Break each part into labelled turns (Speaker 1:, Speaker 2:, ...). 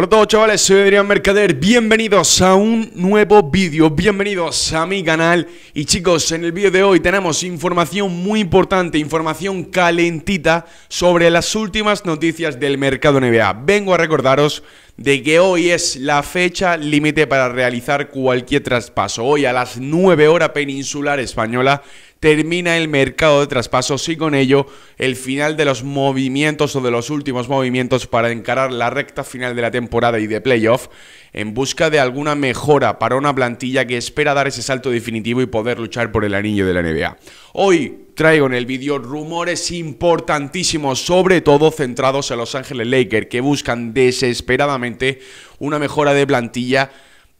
Speaker 1: Hola todos chavales, soy Adrián Mercader, bienvenidos a un nuevo vídeo, bienvenidos a mi canal y chicos, en el vídeo de hoy tenemos información muy importante, información calentita sobre las últimas noticias del mercado NBA. Vengo a recordaros de que hoy es la fecha límite para realizar cualquier traspaso. Hoy a las 9 horas peninsular española termina el mercado de traspasos y con ello el final de los movimientos o de los últimos movimientos para encarar la recta final de la temporada y de playoff en busca de alguna mejora para una plantilla que espera dar ese salto definitivo y poder luchar por el anillo de la NBA. Hoy traigo en el vídeo rumores importantísimos, sobre todo centrados en Los Ángeles Lakers, que buscan desesperadamente una mejora de plantilla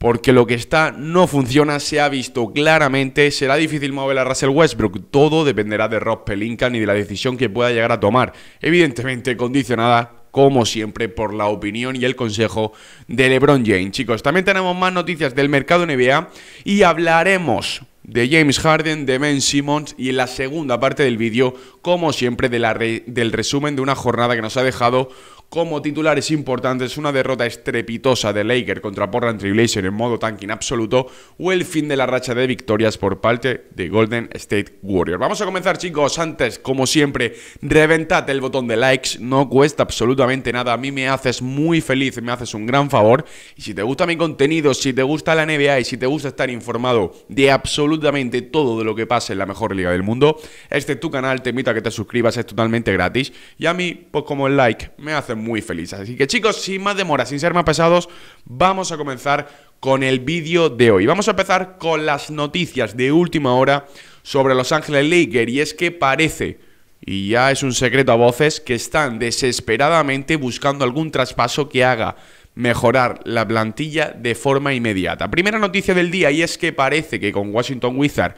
Speaker 1: porque lo que está no funciona, se ha visto claramente, será difícil mover a Russell Westbrook, todo dependerá de Rob Pelinka y de la decisión que pueda llegar a tomar, evidentemente condicionada como siempre, por la opinión y el consejo de LeBron James. Chicos, también tenemos más noticias del mercado NBA y hablaremos de James Harden, de Ben Simmons y en la segunda parte del vídeo, como siempre, del resumen de una jornada que nos ha dejado como titulares importantes una derrota estrepitosa de Laker contra Portland Trailblazers en modo tanking absoluto o el fin de la racha de victorias por parte de Golden State Warriors. Vamos a comenzar chicos, antes como siempre reventad el botón de likes, no cuesta absolutamente nada, a mí me haces muy feliz, me haces un gran favor y si te gusta mi contenido, si te gusta la NBA y si te gusta estar informado de absolutamente todo de lo que pasa en la mejor liga del mundo, este tu canal, te invito a que te suscribas, es totalmente gratis y a mí pues como el like me hace muy feliz, Así que chicos, sin más demora, sin ser más pesados, vamos a comenzar con el vídeo de hoy. Vamos a empezar con las noticias de última hora sobre Los Ángeles Lakers y es que parece, y ya es un secreto a voces, que están desesperadamente buscando algún traspaso que haga mejorar la plantilla de forma inmediata. Primera noticia del día y es que parece que con Washington Wizard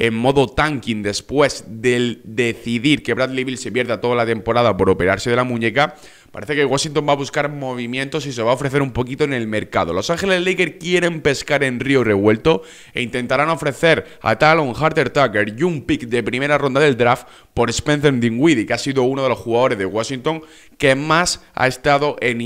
Speaker 1: en modo tanking después del decidir que Bradley Bill se pierda toda la temporada por operarse de la muñeca, Parece que Washington va a buscar movimientos y se va a ofrecer un poquito en el mercado. Los Ángeles Lakers quieren pescar en río revuelto e intentarán ofrecer a Talon Harter Tucker y un pick de primera ronda del draft por Spencer Dinwiddie, que ha sido uno de los jugadores de Washington que más ha estado en,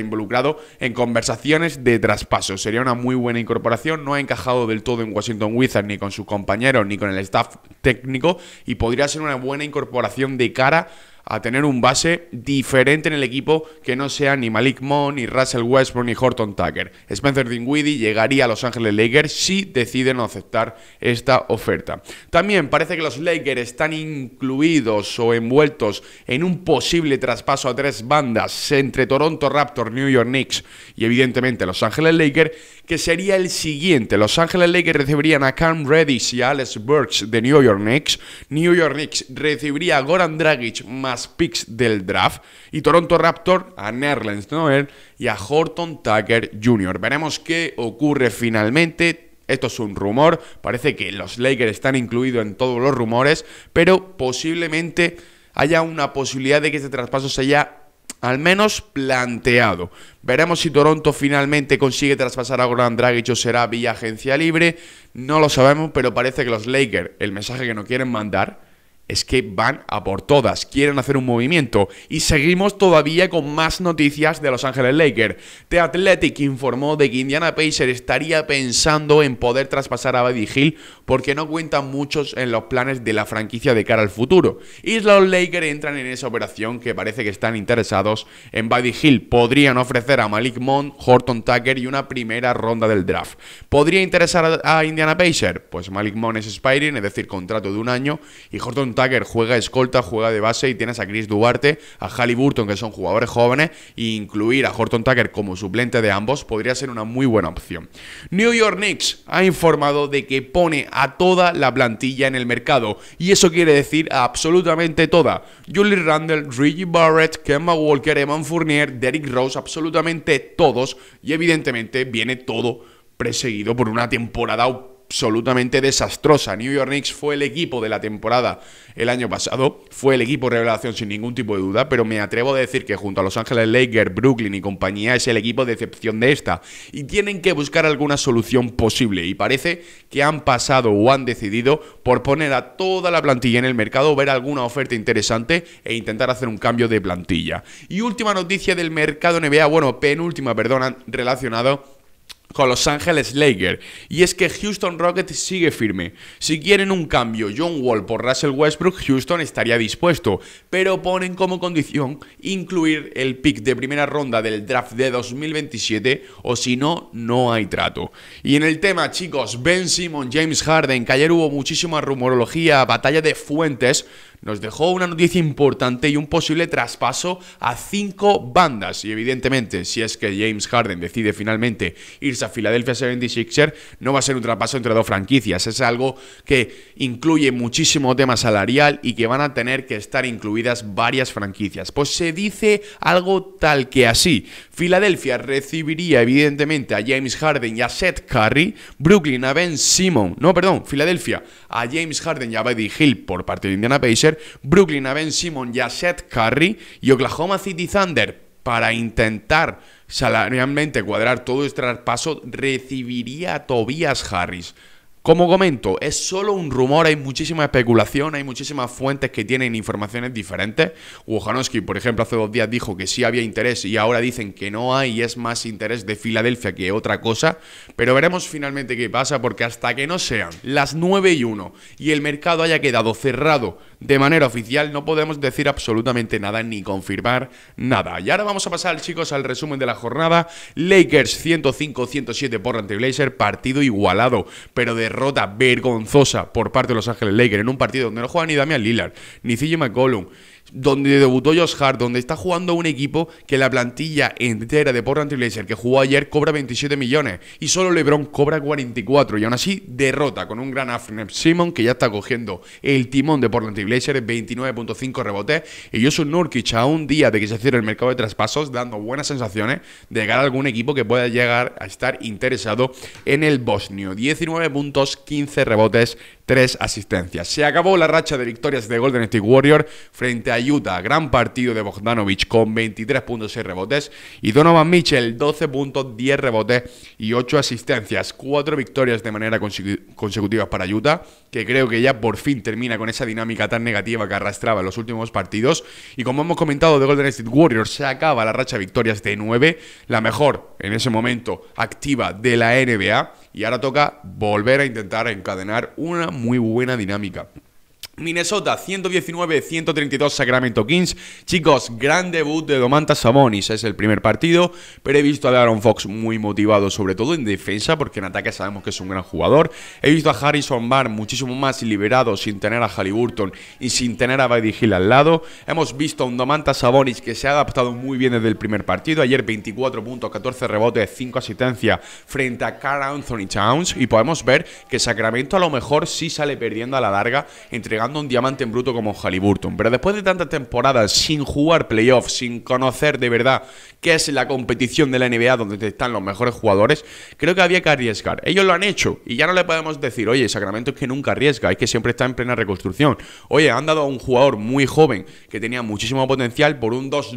Speaker 1: involucrado en conversaciones de traspaso. Sería una muy buena incorporación, no ha encajado del todo en Washington Wizards ni con sus compañeros ni con el staff técnico y podría ser una buena incorporación de cara a tener un base diferente en el equipo que no sea ni Malik Monk, ni Russell Westbrook, ni Horton Tucker. Spencer Dinwiddie llegaría a Los Ángeles Lakers si deciden aceptar esta oferta. También parece que los Lakers están incluidos o envueltos en un posible traspaso a tres bandas entre Toronto Raptors, New York Knicks y evidentemente Los Ángeles Lakers, que sería el siguiente. Los Ángeles Lakers recibirían a Cam Reddish y a Alex Burks de New York Knicks. New York Knicks recibiría a Goran Dragic más picks del draft. Y Toronto Raptor a Nerlens Noel y a Horton Tucker Jr. Veremos qué ocurre finalmente. Esto es un rumor, parece que los Lakers están incluidos en todos los rumores, pero posiblemente haya una posibilidad de que este traspaso se haya al menos planteado. Veremos si Toronto finalmente consigue traspasar a Goran Dragic o será vía agencia libre. No lo sabemos, pero parece que los Lakers, el mensaje que no quieren mandar es que van a por todas, quieren hacer un movimiento. Y seguimos todavía con más noticias de Los Ángeles Lakers. The Athletic informó de que Indiana Pacers estaría pensando en poder traspasar a Buddy Hill porque no cuentan muchos en los planes de la franquicia de cara al futuro. Y los Lakers entran en esa operación que parece que están interesados en Buddy Hill. Podrían ofrecer a Malik Monk, Horton Tucker y una primera ronda del draft. ¿Podría interesar a Indiana Pacers? Pues Malik Monk es expiring, es decir, contrato de un año, y Horton Tucker juega escolta, juega de base y tienes a Chris Duarte, a Halliburton, que son jugadores jóvenes, e incluir a Horton Tucker como suplente de ambos podría ser una muy buena opción. New York Knicks ha informado de que pone a toda la plantilla en el mercado, y eso quiere decir a absolutamente toda. Julie Randle, Reggie Barrett, Kemba Walker, Evan Fournier, Derrick Rose, absolutamente todos, y evidentemente viene todo perseguido por una temporada absolutamente desastrosa. New York Knicks fue el equipo de la temporada el año pasado, fue el equipo revelación sin ningún tipo de duda, pero me atrevo a decir que junto a Los Ángeles Lakers, Brooklyn y compañía es el equipo de excepción de esta y tienen que buscar alguna solución posible y parece que han pasado o han decidido por poner a toda la plantilla en el mercado, ver alguna oferta interesante e intentar hacer un cambio de plantilla. Y última noticia del mercado NBA, bueno, penúltima, perdón, relacionado con Los Ángeles Lakers. Y es que Houston Rockets sigue firme. Si quieren un cambio John Wall por Russell Westbrook, Houston estaría dispuesto, pero ponen como condición incluir el pick de primera ronda del draft de 2027 o si no, no hay trato. Y en el tema, chicos, Ben Simon, James Harden, que ayer hubo muchísima rumorología, batalla de fuentes, nos dejó una noticia importante y un posible traspaso a cinco bandas. Y evidentemente, si es que James Harden decide finalmente irse a Filadelfia 76er, no va a ser un traspaso entre dos franquicias. Es algo que incluye muchísimo tema salarial y que van a tener que estar incluidas varias franquicias. Pues se dice algo tal que así. Filadelfia recibiría evidentemente a James Harden y a Seth Curry, Brooklyn a Ben Simon, no, perdón, Filadelfia a James Harden y a Buddy Hill por parte de Indiana Pacers, Brooklyn a Simon y a Curry y Oklahoma City Thunder para intentar salarialmente cuadrar todo este traspaso recibiría a Tobias Harris. Como comento, es solo un rumor, hay muchísima especulación, hay muchísimas fuentes que tienen informaciones diferentes. Wojanowski, por ejemplo, hace dos días dijo que sí había interés y ahora dicen que no hay y es más interés de Filadelfia que otra cosa. Pero veremos finalmente qué pasa porque hasta que no sean las 9 y 1 y el mercado haya quedado cerrado de manera oficial, no podemos decir absolutamente nada ni confirmar nada. Y ahora vamos a pasar, chicos, al resumen de la jornada. Lakers 105-107 por ante Blazer, partido igualado, pero de derrota vergonzosa por parte de Los Ángeles Lakers en un partido donde no juega ni Damian Lillard, ni CJ McCollum, donde debutó Josh Hart, donde está jugando un equipo que la plantilla entera de Portland Trailblazer que jugó ayer cobra 27 millones y solo LeBron cobra 44 y aún así derrota con un gran Afner Simon que ya está cogiendo el timón de Portland Trailblazer 29.5 rebotes y Josu Nurkic a un día de que se cierre el mercado de traspasos dando buenas sensaciones de llegar a algún equipo que pueda llegar a estar interesado en el bosnio 19 puntos 15 rebotes tres asistencias. Se acabó la racha de victorias de Golden State Warrior frente a Utah. Gran partido de Bogdanovich con 23.6 rebotes y Donovan Mitchell 12.10 rebotes y 8 asistencias. Cuatro victorias de manera consecutiva para Utah, que creo que ya por fin termina con esa dinámica tan negativa que arrastraba en los últimos partidos. Y como hemos comentado de Golden State Warriors, se acaba la racha de victorias de 9, la mejor en ese momento activa de la NBA. Y ahora toca volver a intentar encadenar una muy buena dinámica. Minnesota 119-132 Sacramento Kings. Chicos, gran debut de Domantas Sabonis. Es el primer partido, pero he visto a Aaron Fox muy motivado, sobre todo en defensa, porque en ataque sabemos que es un gran jugador. He visto a Harrison Barr muchísimo más liberado, sin tener a Halliburton y sin tener a Buddy Hill al lado. Hemos visto a un Domantas Sabonis que se ha adaptado muy bien desde el primer partido. Ayer 24 puntos, 14 rebotes, 5 asistencias frente a Carl Anthony Towns. Y podemos ver que Sacramento a lo mejor sí sale perdiendo a la larga, entregando un diamante en bruto como Halliburton. Pero después de tantas temporadas sin jugar playoffs, sin conocer de verdad qué es la competición de la NBA donde están los mejores jugadores, creo que había que arriesgar. Ellos lo han hecho y ya no le podemos decir, oye, Sacramento es que nunca arriesga, es que siempre está en plena reconstrucción. Oye, han dado a un jugador muy joven que tenía muchísimo potencial por un dos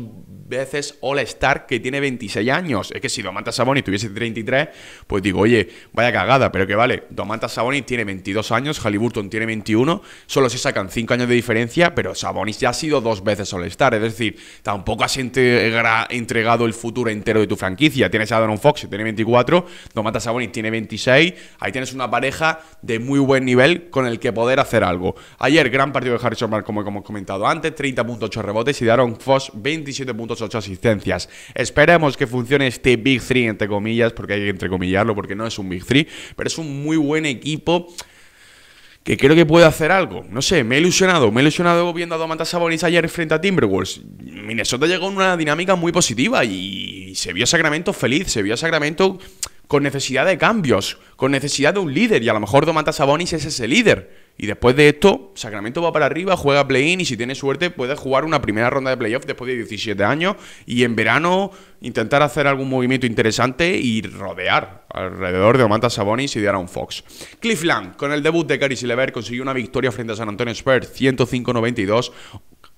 Speaker 1: veces All-Star que tiene 26 años. Es que si Domantas Sabonis tuviese 33, pues digo, oye, vaya cagada, pero que vale, Domantas Sabonis tiene 22 años, Halliburton tiene 21, solo si sacan 5 años de diferencia, pero Sabonis ya ha sido dos veces All-Star. Es decir, tampoco has entregado el futuro entero de tu franquicia. Tienes a Don Fox, y tiene 24, a Sabonis tiene 26. Ahí tienes una pareja de muy buen nivel con el que poder hacer algo. Ayer, gran partido de Harrison Barnes, como hemos comentado antes, 30.8 rebotes y Daron Fox 27.8 asistencias. Esperemos que funcione este Big 3, entre comillas, porque hay que entrecomillarlo, porque no es un Big 3, pero es un muy buen equipo que creo que puede hacer algo. No sé, me he ilusionado. Me he ilusionado viendo a Domantas Sabonis ayer frente a Timberwolves. Minnesota llegó en una dinámica muy positiva y se vio a Sacramento feliz, se vio a Sacramento con necesidad de cambios, con necesidad de un líder. Y a lo mejor Domantas Sabonis es ese líder. Y después de esto, Sacramento va para arriba, juega play-in y si tiene suerte puede jugar una primera ronda de playoff después de 17 años y en verano intentar hacer algún movimiento interesante y rodear alrededor de Omanta Sabonis y de Aaron Fox. Cliff con el debut de Caris Silver consiguió una victoria frente a San Antonio Spurs 105-92,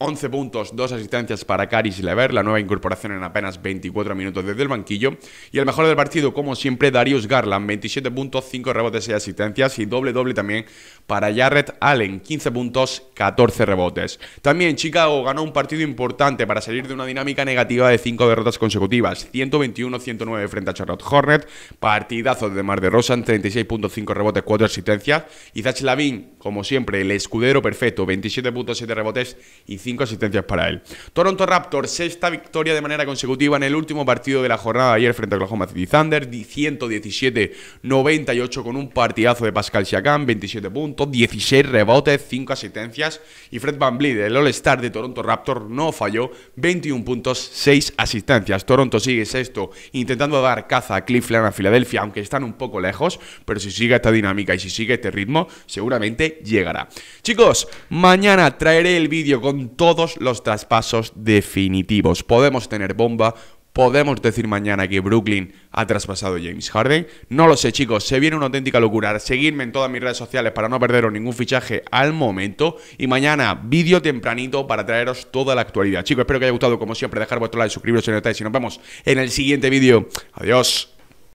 Speaker 1: 11 puntos, 2 asistencias para Caris Lever, la nueva incorporación en apenas 24 minutos desde el banquillo. Y el mejor del partido, como siempre, Darius Garland, 27 puntos, 5 rebotes y asistencias y doble doble también para Jarrett Allen, 15 puntos, 14 rebotes. También Chicago ganó un partido importante para salir de una dinámica negativa de 5 derrotas consecutivas, 121-109 frente a Charlotte Hornet, partidazo de Mar de Rosan, 36.5 rebotes, 4 asistencias y Zach Lavin, como siempre, el escudero perfecto, 27.7 rebotes y 5 5 asistencias para él. Toronto Raptors, sexta victoria de manera consecutiva en el último partido de la jornada ayer frente a Oklahoma City Thunder, 117-98 con un partidazo de Pascal Siakam, 27 puntos, 16 rebotes, 5 asistencias y Fred Van el All-Star de Toronto Raptors, no falló, 21 puntos, 6 asistencias. Toronto sigue sexto, intentando dar caza a Cleveland, a Filadelfia, aunque están un poco lejos, pero si sigue esta dinámica y si sigue este ritmo, seguramente llegará. Chicos, mañana traeré el vídeo con todos los traspasos definitivos. Podemos tener bomba, Podemos decir mañana que Brooklyn ha traspasado James Harden. No lo sé, chicos. Se viene una auténtica locura. Seguidme en todas mis redes sociales para no perderos ningún fichaje al momento. Y mañana, vídeo tempranito para traeros toda la actualidad. Chicos, espero que haya gustado. Como siempre, dejar vuestro like, suscribiros si no Y nos vemos en el siguiente vídeo. Adiós.